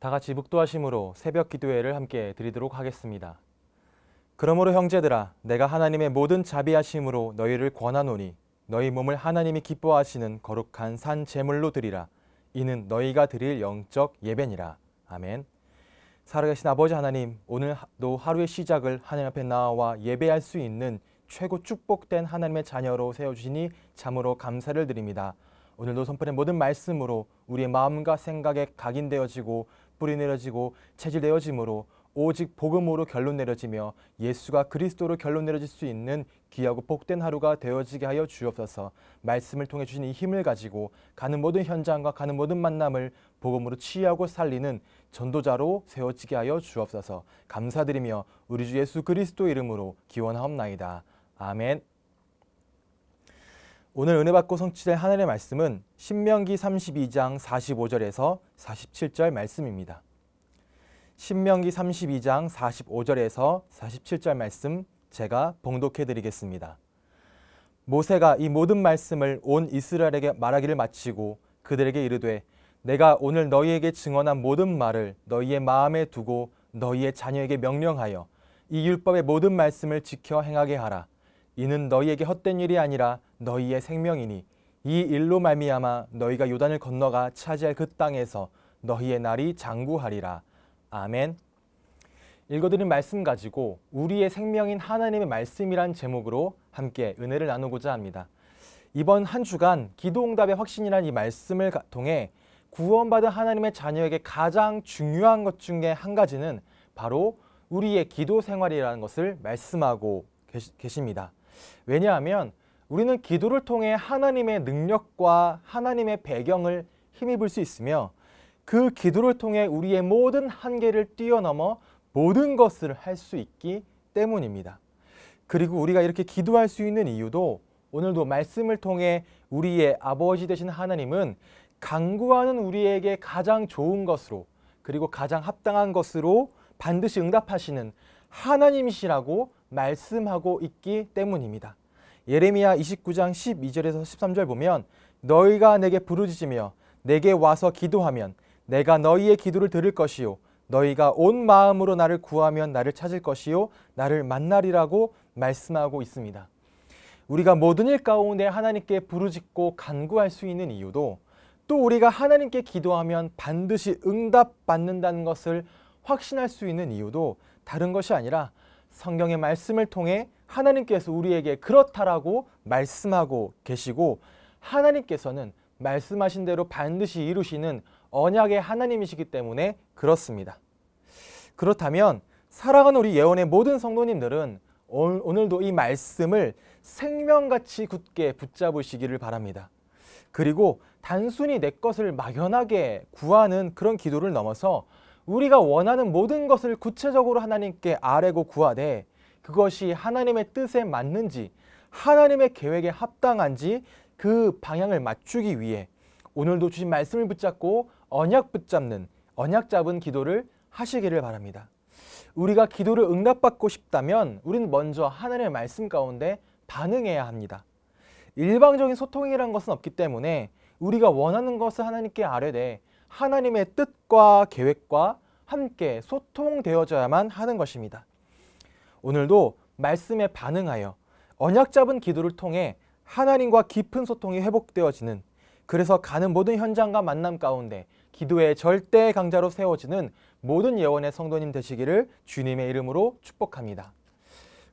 다 같이 묵도하심으로 새벽 기도회를 함께 드리도록 하겠습니다. 그러므로 형제들아 내가 하나님의 모든 자비하심으로 너희를 권하노니 너희 몸을 하나님이 기뻐하시는 거룩한 산 제물로 드리라 이는 너희가 드릴 영적 예배니라. 아멘. 살아계신 아버지 하나님, 오늘도 하루의 시작을 하나님 앞에 나와 예배할 수 있는 최고 축복된 하나님의 자녀로 세워주시니 참으로 감사를 드립니다. 오늘도 선포된 모든 말씀으로 우리의 마음과 생각에 각인되어지고 뿌리 내려지고 체질 내어짐으로 오직 복음으로 결론 내려지며 예수가 그리스도로 결론 내려질 수 있는 귀하고 복된 하루가 되어지게 하여 주옵소서 말씀을 통해 주신 이 힘을 가지고 가는 모든 현장과 가는 모든 만남을 복음으로 취하고 살리는 전도자로 세워지게 하여 주옵소서 감사드리며 우리 주 예수 그리스도 이름으로 기원하옵나이다. 아멘. 오늘 은혜 받고 성취될 하늘의 말씀은 신명기 32장 45절에서 47절 말씀입니다. 신명기 32장 45절에서 47절 말씀 제가 봉독해 드리겠습니다. 모세가 이 모든 말씀을 온 이스라엘에게 말하기를 마치고 그들에게 이르되 내가 오늘 너희에게 증언한 모든 말을 너희의 마음에 두고 너희의 자녀에게 명령하여 이 율법의 모든 말씀을 지켜 행하게 하라. 이는 너희에게 헛된 일이 아니라 너희의 생명이니 이 일로 말미암아 너희가 요단을 건너가 차지할 그 땅에서 너희의 날이 장구하리라. 아멘. 읽어드린 말씀 가지고 우리의 생명인 하나님의 말씀이란 제목으로 함께 은혜를 나누고자 합니다. 이번 한 주간 기도응답의 확신이란 이 말씀을 통해 구원받은 하나님의 자녀에게 가장 중요한 것 중에 한 가지는 바로 우리의 기도 생활이라는 것을 말씀하고 계십니다. 왜냐하면 우리는 기도를 통해 하나님의 능력과 하나님의 배경을 힘입을 수 있으며 그 기도를 통해 우리의 모든 한계를 뛰어넘어 모든 것을 할 수 있기 때문입니다. 그리고 우리가 이렇게 기도할 수 있는 이유도 오늘도 말씀을 통해 우리의 아버지 되신 하나님은 강구하는 우리에게 가장 좋은 것으로 그리고 가장 합당한 것으로 반드시 응답하시는 하나님이시라고 말씀하고 있기 때문입니다. 예레미야 29장 12절에서 13절 보면 너희가 내게 부르짖으며 내게 와서 기도하면 내가 너희의 기도를 들을 것이요 너희가 온 마음으로 나를 구하면 나를 찾을 것이요 나를 만나리라고 말씀하고 있습니다. 우리가 모든 일 가운데 하나님께 부르짖고 간구할 수 있는 이유도 또 우리가 하나님께 기도하면 반드시 응답받는다는 것을 확신할 수 있는 이유도 다른 것이 아니라 성경의 말씀을 통해 하나님께서 우리에게 그렇다라고 말씀하고 계시고 하나님께서는 말씀하신 대로 반드시 이루시는 언약의 하나님이시기 때문에 그렇습니다. 그렇다면 사랑하는 우리 예원의 모든 성도님들은 오늘도 이 말씀을 생명같이 굳게 붙잡으시기를 바랍니다. 그리고 단순히 내 것을 막연하게 구하는 그런 기도를 넘어서 우리가 원하는 모든 것을 구체적으로 하나님께 아뢰고 구하되 그것이 하나님의 뜻에 맞는지 하나님의 계획에 합당한지 그 방향을 맞추기 위해 오늘도 주신 말씀을 붙잡고 언약 붙잡는 언약 잡은 기도를 하시기를 바랍니다. 우리가 기도를 응답받고 싶다면 우리는 먼저 하나님의 말씀 가운데 반응해야 합니다. 일방적인 소통이란 것은 없기 때문에 우리가 원하는 것을 하나님께 아뢰되 하나님의 뜻과 계획과 함께 소통되어져야만 하는 것입니다. 오늘도 말씀에 반응하여 언약 잡은 기도를 통해 하나님과 깊은 소통이 회복되어지는 그래서 가는 모든 현장과 만남 가운데 기도의 절대 강자로 세워지는 모든 예원의 성도님 되시기를 주님의 이름으로 축복합니다.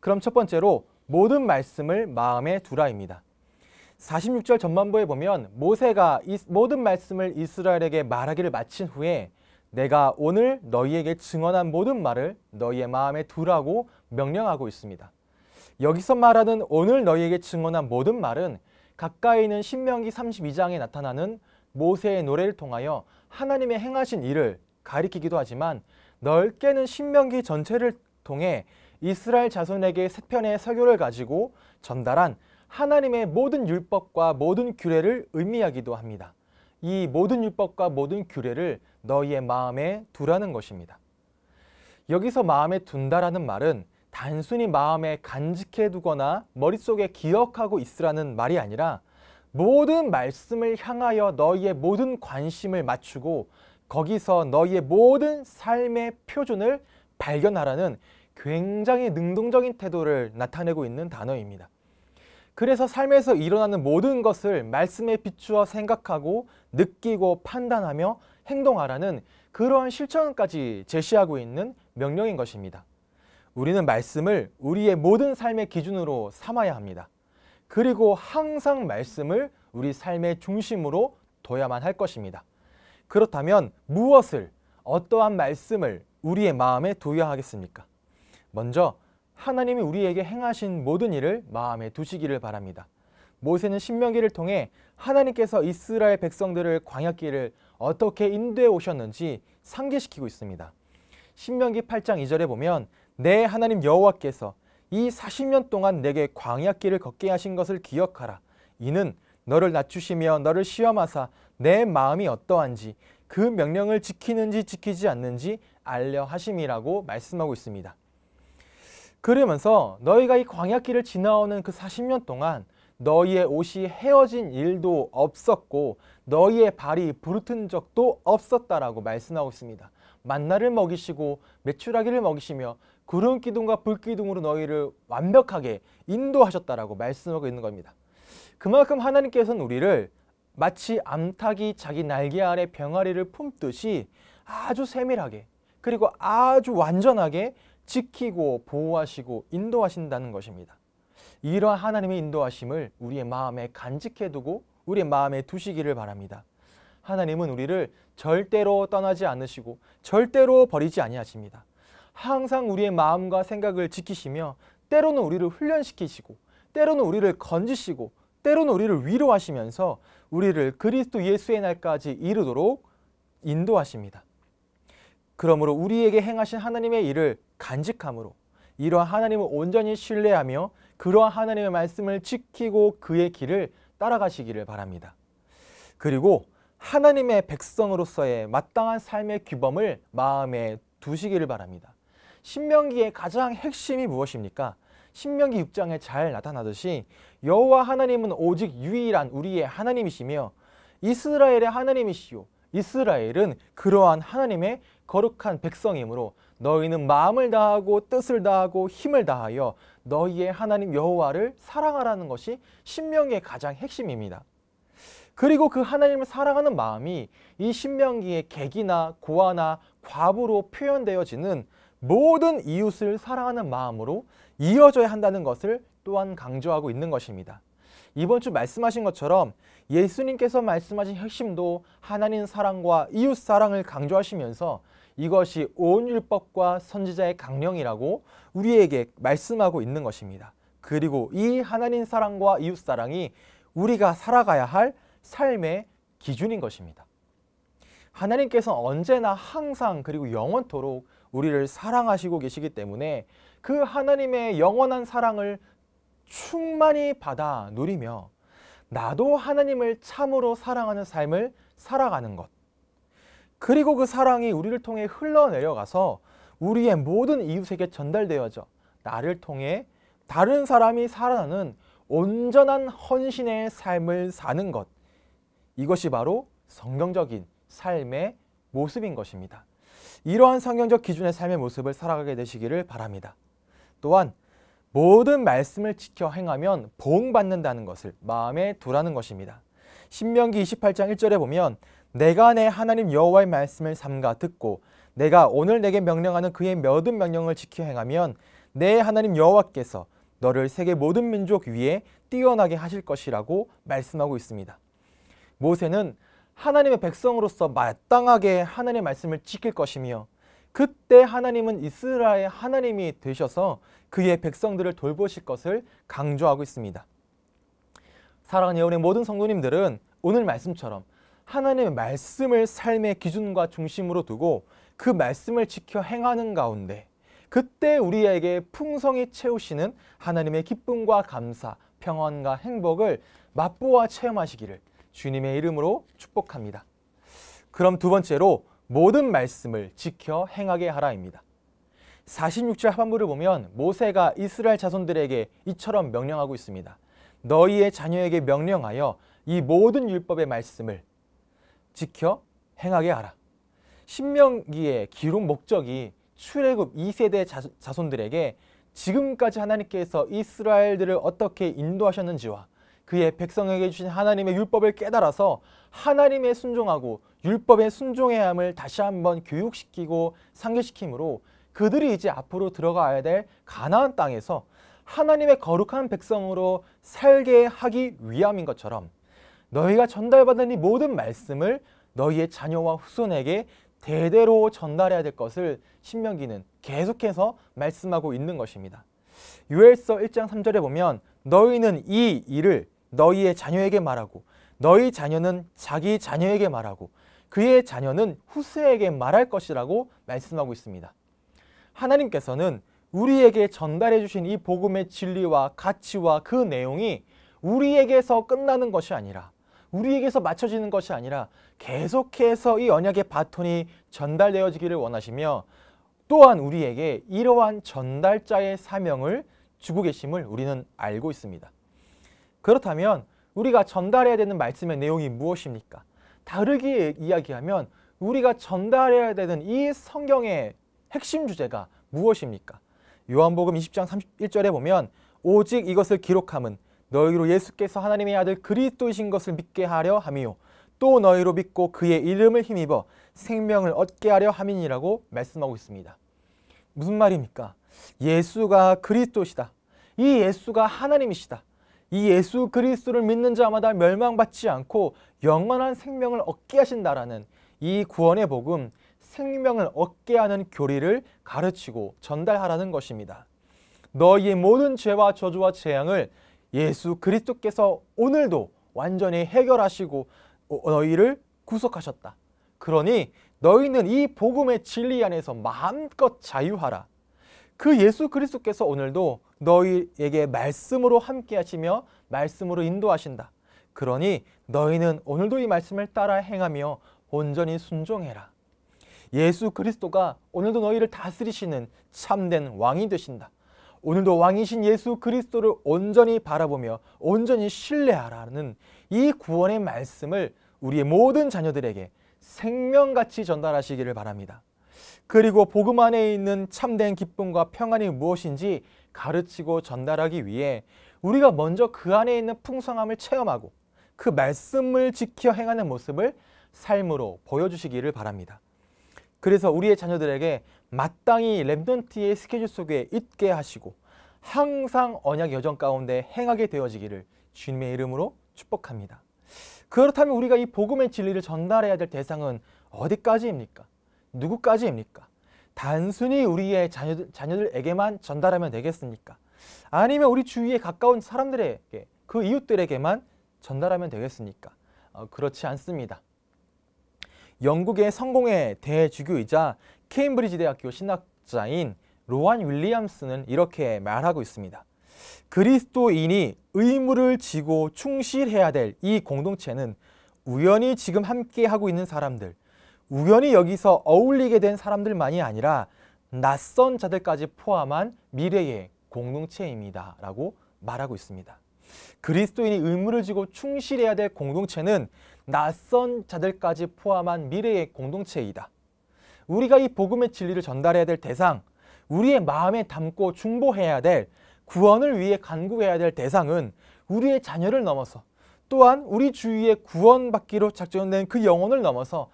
그럼 첫 번째로 모든 말씀을 마음에 두라입니다. 46절 전반부에 보면 모세가 모든 말씀을 이스라엘에게 말하기를 마친 후에 내가 오늘 너희에게 증언한 모든 말을 너희의 마음에 두라고 명령하고 있습니다. 여기서 말하는 오늘 너희에게 증언한 모든 말은 가까이 있는 신명기 32장에 나타나는 모세의 노래를 통하여 하나님의 행하신 일을 가리키기도 하지만 넓게는 신명기 전체를 통해 이스라엘 자손에게 세 편의 설교를 가지고 전달한 하나님의 모든 율법과 모든 규례를 의미하기도 합니다. 이 모든 율법과 모든 규례를 너희의 마음에 두라는 것입니다. 여기서 마음에 둔다라는 말은 단순히 마음에 간직해 두거나 머릿속에 기억하고 있으라는 말이 아니라 모든 말씀을 향하여 너희의 모든 관심을 맞추고 거기서 너희의 모든 삶의 표준을 발견하라는 굉장히 능동적인 태도를 나타내고 있는 단어입니다. 그래서 삶에서 일어나는 모든 것을 말씀에 비추어 생각하고 느끼고 판단하며 행동하라는 그러한 실천까지 제시하고 있는 명령인 것입니다. 우리는 말씀을 우리의 모든 삶의 기준으로 삼아야 합니다. 그리고 항상 말씀을 우리 삶의 중심으로 둬야만 할 것입니다. 그렇다면 무엇을, 어떠한 말씀을 우리의 마음에 두어야 하겠습니까? 먼저 하나님이 우리에게 행하신 모든 일을 마음에 두시기를 바랍니다. 모세는 신명기를 통해 하나님께서 이스라엘 백성들을 광야길을 어떻게 인도해 오셨는지 상기시키고 있습니다. 신명기 8장 2절에 보면 내 하나님 여호와께서 이 40년 동안 내게 광야길을 걷게 하신 것을 기억하라. 이는 너를 낮추시며 너를 시험하사 내 마음이 어떠한지 그 명령을 지키는지 지키지 않는지 알려 하심이라고 말씀하고 있습니다. 그러면서 너희가 이 광야길을 지나오는 그 40년 동안 너희의 옷이 헤어진 일도 없었고 너희의 발이 부르튼 적도 없었다라고 말씀하고 있습니다. 만나를 먹이시고 메추라기를 먹이시며 구름 기둥과 불 기둥으로 너희를 완벽하게 인도하셨다라고 말씀하고 있는 겁니다. 그만큼 하나님께서는 우리를 마치 암탉이 자기 날개 아래 병아리를 품듯이 아주 세밀하게 그리고 아주 완전하게 지키고 보호하시고 인도하신다는 것입니다. 이러한 하나님의 인도하심을 우리의 마음에 간직해 두고 우리의 마음에 두시기를 바랍니다. 하나님은 우리를 절대로 떠나지 않으시고 절대로 버리지 아니하십니다. 항상 우리의 마음과 생각을 지키시며 때로는 우리를 훈련시키시고 때로는 우리를 건지시고 때로는 우리를 위로하시면서 우리를 그리스도 예수의 날까지 이르도록 인도하십니다. 그러므로 우리에게 행하신 하나님의 일을 간직함으로 이러한 하나님을 온전히 신뢰하며 그러한 하나님의 말씀을 지키고 그의 길을 따라가시기를 바랍니다. 그리고 하나님의 백성으로서의 마땅한 삶의 규범을 마음에 두시기를 바랍니다. 신명기의 가장 핵심이 무엇입니까? 신명기 6장에 잘 나타나듯이 여호와 하나님은 오직 유일한 우리의 하나님이시며 이스라엘의 하나님이시요 이스라엘은 그러한 하나님의 거룩한 백성이므로 너희는 마음을 다하고 뜻을 다하고 힘을 다하여 너희의 하나님 여호와를 사랑하라는 것이 신명기의 가장 핵심입니다. 그리고 그 하나님을 사랑하는 마음이 이 신명기의 객이나 고아나 과부로 표현되어지는 모든 이웃을 사랑하는 마음으로 이어져야 한다는 것을 또한 강조하고 있는 것입니다. 이번 주 말씀하신 것처럼 예수님께서 말씀하신 핵심도 하나님 사랑과 이웃 사랑을 강조하시면서 이것이 온율법과 선지자의 강령이라고 우리에게 말씀하고 있는 것입니다. 그리고 이 하나님 사랑과 이웃 사랑이 우리가 살아가야 할 삶의 기준인 것입니다. 하나님께서 언제나 항상 그리고 영원토록 우리를 사랑하시고 계시기 때문에 그 하나님의 영원한 사랑을 충만히 받아 누리며 나도 하나님을 참으로 사랑하는 삶을 살아가는 것 그리고 그 사랑이 우리를 통해 흘러내려가서 우리의 모든 이웃에게 전달되어져 나를 통해 다른 사람이 살아나는 온전한 헌신의 삶을 사는 것. 이것이 바로 성경적인 삶의 모습인 것입니다. 이러한 성경적 기준의 삶의 모습을 살아가게 되시기를 바랍니다. 또한 모든 말씀을 지켜 행하면 보응받는다는 것을 마음에 두라는 것입니다. 신명기 28장 1절에 보면 내가 내 하나님 여호와의 말씀을 삼가 듣고 내가 오늘 내게 명령하는 그의 모든 명령을 지켜 행하면 내 하나님 여호와께서 너를 세계 모든 민족 위에 뛰어나게 하실 것이라고 말씀하고 있습니다. 모세는 하나님의 백성으로서 마땅하게 하나님의 말씀을 지킬 것이며 그때 하나님은 이스라엘 하나님이 되셔서 그의 백성들을 돌보실 것을 강조하고 있습니다. 사랑하는 예언의 모든 성도님들은 오늘 말씀처럼 하나님의 말씀을 삶의 기준과 중심으로 두고 그 말씀을 지켜 행하는 가운데 그때 우리에게 풍성히 채우시는 하나님의 기쁨과 감사, 평안과 행복을 맛보아 체험하시기를 주님의 이름으로 축복합니다. 그럼 두 번째로 모든 말씀을 지켜 행하게 하라입니다. 46절 하반부를 보면 모세가 이스라엘 자손들에게 이처럼 명령하고 있습니다. 너희의 자녀에게 명령하여 이 모든 율법의 말씀을 지켜 행하게 하라. 신명기의 기록 목적이 출애굽 2세대 자손들에게 지금까지 하나님께서 이스라엘들을 어떻게 인도하셨는지와 그의 백성에게 주신 하나님의 율법을 깨달아서 하나님의 순종하고 율법의 순종해야 함을 다시 한번 교육시키고 상기시키므로 그들이 이제 앞으로 들어가야 될 가나안 땅에서 하나님의 거룩한 백성으로 살게 하기 위함인 것처럼 너희가 전달받은 이 모든 말씀을 너희의 자녀와 후손에게 대대로 전달해야 될 것을 신명기는 계속해서 말씀하고 있는 것입니다. 유엘서 1장 3절에 보면 너희는 이 일을 너희의 자녀에게 말하고 너희 자녀는 자기 자녀에게 말하고 그의 자녀는 후세에게 말할 것이라고 말씀하고 있습니다. 하나님께서는 우리에게 전달해 주신 이 복음의 진리와 가치와 그 내용이 우리에게서 끝나는 것이 아니라 우리에게서 맞춰지는 것이 아니라 계속해서 이 언약의 바톤이 전달되어지기를 원하시며 또한 우리에게 이러한 전달자의 사명을 주고 계심을 우리는 알고 있습니다. 그렇다면 우리가 전달해야 되는 말씀의 내용이 무엇입니까? 다르게 이야기하면 우리가 전달해야 되는 이 성경의 핵심 주제가 무엇입니까? 요한복음 20장 31절에 보면 오직 이것을 기록함은 너희로 예수께서 하나님의 아들 그리스도이신 것을 믿게 하려 함이요 또 너희로 믿고 그의 이름을 힘입어 생명을 얻게 하려 함이니라고 말씀하고 있습니다. 무슨 말입니까? 예수가 그리스도시다. 이 예수가 하나님이시다. 이 예수 그리스도를 믿는 자마다 멸망받지 않고 영원한 생명을 얻게 하신다라는 이 구원의 복음, 생명을 얻게 하는 교리를 가르치고 전달하라는 것입니다. 너희의 모든 죄와 저주와 재앙을 예수 그리스도께서 오늘도 완전히 해결하시고 어, 너희를 구속하셨다. 그러니 너희는 이 복음의 진리 안에서 마음껏 자유하라. 그 예수 그리스도께서 오늘도 너희에게 말씀으로 함께 하시며 말씀으로 인도하신다. 그러니 너희는 오늘도 이 말씀을 따라 행하며 온전히 순종해라. 예수 그리스도가 오늘도 너희를 다스리시는 참된 왕이 되신다. 오늘도 왕이신 예수 그리스도를 온전히 바라보며 온전히 신뢰하라는 이 구원의 말씀을 우리의 모든 자녀들에게 생명같이 전달하시기를 바랍니다. 그리고 복음 안에 있는 참된 기쁨과 평안이 무엇인지 가르치고 전달하기 위해 우리가 먼저 그 안에 있는 풍성함을 체험하고 그 말씀을 지켜 행하는 모습을 삶으로 보여주시기를 바랍니다. 그래서 우리의 자녀들에게 마땅히 랩던트의 스케줄 속에 있게 하시고 항상 언약 여정 가운데 행하게 되어지기를 주님의 이름으로 축복합니다. 그렇다면 우리가 이 복음의 진리를 전달해야 될 대상은 어디까지입니까? 누구까지입니까? 단순히 우리의 자녀들, 자녀들에게만 전달하면 되겠습니까? 아니면 우리 주위에 가까운 사람들에게 그 이웃들에게만 전달하면 되겠습니까? 어, 그렇지 않습니다. 영국의 성공의 대주교이자 케임브리지 대학교 신학자인 로한 윌리엄스는 이렇게 말하고 있습니다. 그리스도인이 의무를 지고 충실해야 될 이 공동체는 우연히 지금 함께 하고 있는 사람들, 우연히 여기서 어울리게 된 사람들만이 아니라 낯선 자들까지 포함한 미래의 공동체입니다. 라고 말하고 있습니다. 그리스도인이 의무를 지고 충실해야 될 공동체는 낯선 자들까지 포함한 미래의 공동체이다. 우리가 이 복음의 진리를 전달해야 될 대상, 우리의 마음에 담고 중보해야 될 구원을 위해 간구해야 될 대상은 우리의 자녀를 넘어서 또한 우리 주위에 구원받기로 작정된 그 영혼을 넘어서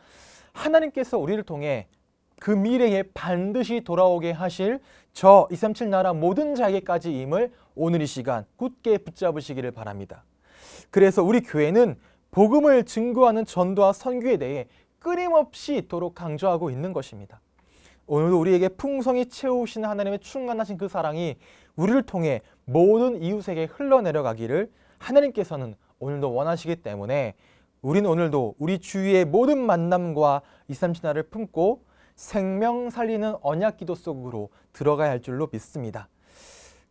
하나님께서 우리를 통해 그 미래에 반드시 돌아오게 하실 저237 나라 모든 자에게까지임을 오늘 이 시간 굳게 붙잡으시기를 바랍니다. 그래서 우리 교회는 복음을 증거하는 전도와 선교에 대해 끊임없이 있도록 강조하고 있는 것입니다. 오늘도 우리에게 풍성히 채우신 하나님의 충만하신 그 사랑이 우리를 통해 모든 이웃에게 흘러내려가기를 하나님께서는 오늘도 원하시기 때문에 우리 오늘도 우리 주위의 모든 만남과 이삼신화를 품고 생명 살리는 언약 기도 속으로 들어가야 할 줄로 믿습니다.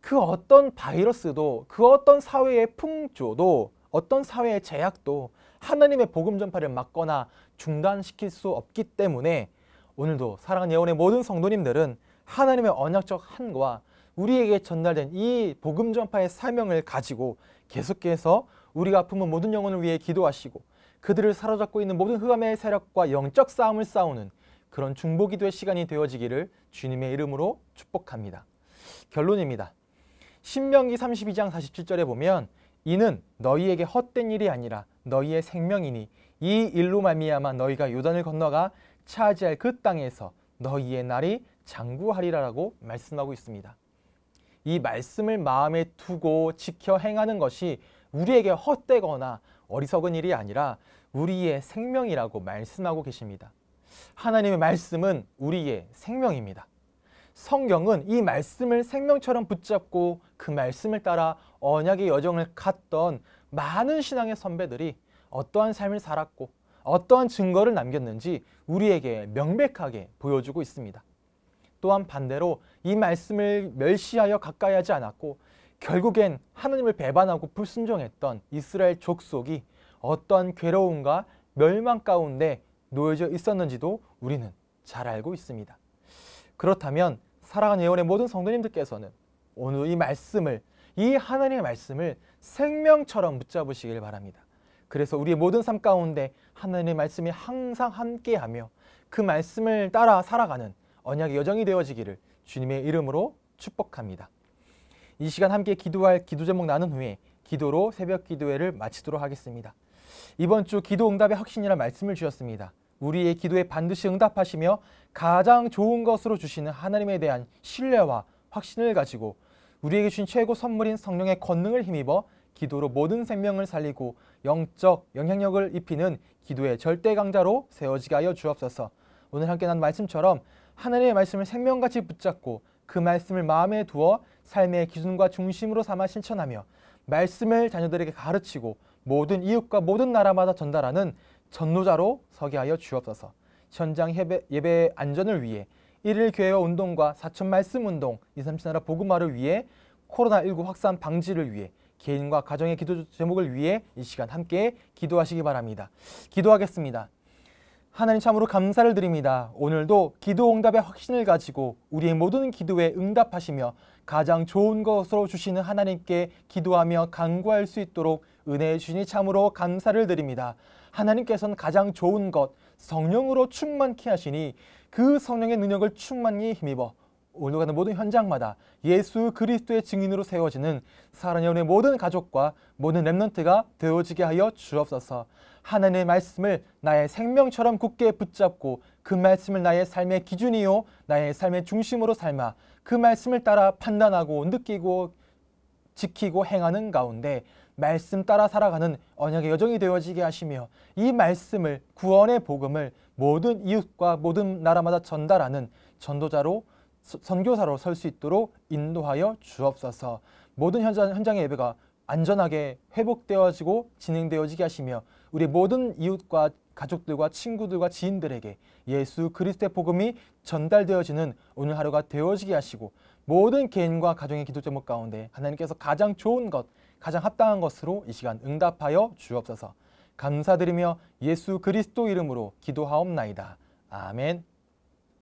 그 어떤 바이러스도 그 어떤 사회의 풍조도 어떤 사회의 제약도 하나님의 복음 전파를 막거나 중단시킬 수 없기 때문에 오늘도 사랑하는 예원의 모든 성도님들은 하나님의 언약적 한과 우리에게 전달된 이 복음 전파의 사명을 가지고 계속해서 우리가 품은 모든 영혼을 위해 기도하시고 그들을 사로잡고 있는 모든 흑암의 세력과 영적 싸움을 싸우는 그런 중보기도의 시간이 되어지기를 주님의 이름으로 축복합니다. 결론입니다. 신명기 32장 47절에 보면 이는 너희에게 헛된 일이 아니라 너희의 생명이니 이 일로 말미암아 너희가 요단을 건너가 차지할 그 땅에서 너희의 날이 장구하리라라고 말씀하고 있습니다. 이 말씀을 마음에 두고 지켜 행하는 것이 우리에게 헛되거나 어리석은 일이 아니라 우리의 생명이라고 말씀하고 계십니다. 하나님의 말씀은 우리의 생명입니다. 성경은 이 말씀을 생명처럼 붙잡고 그 말씀을 따라 언약의 여정을 갔던 많은 신앙의 선배들이 어떠한 삶을 살았고 어떠한 증거를 남겼는지 우리에게 명백하게 보여주고 있습니다. 또한 반대로 이 말씀을 멸시하여 가까이 하지 않았고 결국엔 하나님을 배반하고 불순종했던 이스라엘 족속이 어떠한 괴로움과 멸망 가운데 놓여져 있었는지도 우리는 잘 알고 있습니다. 그렇다면 사랑하는 예원의 모든 성도님들께서는 오늘 이 말씀을 이 하나님의 말씀을 생명처럼 붙잡으시길 바랍니다. 그래서 우리의 모든 삶 가운데 하나님의 말씀이 항상 함께하며 그 말씀을 따라 살아가는 언약의 여정이 되어지기를 주님의 이름으로 축복합니다. 이 시간 함께 기도할 기도 제목 나눈 후에 기도로 새벽 기도회를 마치도록 하겠습니다. 이번 주 기도 응답의 확신이라는 말씀을 주셨습니다. 우리의 기도에 반드시 응답하시며 가장 좋은 것으로 주시는 하나님에 대한 신뢰와 확신을 가지고 우리에게 주신 최고 선물인 성령의 권능을 힘입어 기도로 모든 생명을 살리고 영적 영향력을 입히는 기도의 절대 강자로 세워지게 하여 주옵소서. 오늘 함께 난 말씀처럼 하나님의 말씀을 생명같이 붙잡고 그 말씀을 마음에 두어 삶의 기준과 중심으로 삼아 실천하며 말씀을 자녀들에게 가르치고 모든 이웃과 모든 나라마다 전달하는 전노자로 서게 하여 주옵소서. 현장 예배, 예 안전을 위해 일일 교회와 운동과 사천 말씀 운동, 이삼 7나라 복음화를 위해 코로나19 확산 방지를 위해 개인과 가정의 기도 제목을 위해 이 시간 함께 기도하시기 바랍니다. 기도하겠습니다. 하나님 참으로 감사를 드립니다. 오늘도 기도 응답의 확신을 가지고 우리의 모든 기도에 응답하시며 가장 좋은 것으로 주시는 하나님께 기도하며 간구할 수 있도록 은혜해 주시니 참으로 감사를 드립니다. 하나님께서는 가장 좋은 것, 성령으로 충만케 하시니 그 성령의 능력을 충만히 힘입어 올라가는 모든 현장마다 예수 그리스도의 증인으로 세워지는 사랑의 은의 모든 가족과 모든 랩런트가 되어지게 하여 주옵소서 하나님의 말씀을 나의 생명처럼 굳게 붙잡고 그 말씀을 나의 삶의 기준이요 나의 삶의 중심으로 삶아 그 말씀을 따라 판단하고 느끼고 지키고 행하는 가운데 말씀 따라 살아가는 언약의 여정이 되어지게 하시며 이 말씀을 구원의 복음을 모든 이웃과 모든 나라마다 전달하는 전도자로 선교사로 설 수 있도록 인도하여 주옵소서. 모든 현장, 현장의 예배가 안전하게 회복되어지고 진행되어지게 하시며 우리 모든 이웃과 가족들과 친구들과 지인들에게 예수 그리스도의 복음이 전달되어지는 오늘 하루가 되어지게 하시고 모든 개인과 가정의 기도 제목 가운데 하나님께서 가장 좋은 것 가장 합당한 것으로 이 시간 응답하여 주옵소서. 감사드리며 예수 그리스도 이름으로 기도하옵나이다. 아멘.